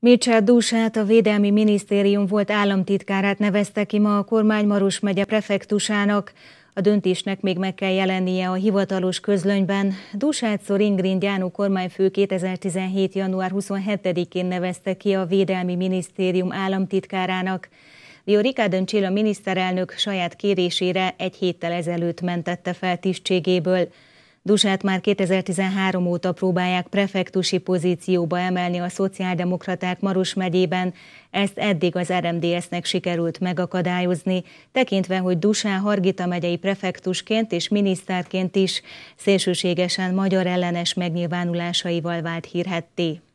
Mircsát Dúsát, a Védelmi Minisztérium volt államtitkárát nevezte ki ma a kormány Maros megye prefektusának. A döntésnek még meg kell jelennie a hivatalos közlönyben. Szor Ingrid Jánó kormányfő 2017. január 27-én nevezte ki a Védelmi Minisztérium államtitkárának. Viorica Döncsilla miniszterelnök saját kérésére egy héttel ezelőtt mentette fel tisztségéből. Dusát már 2013 óta próbálják prefektusi pozícióba emelni a szociáldemokraták maros megyében, ezt eddig az RMDS-nek sikerült megakadályozni, tekintve, hogy Dusá Hargita megyei prefektusként és miniszterként is szélsőségesen magyar ellenes megnyilvánulásaival vált hírhetté.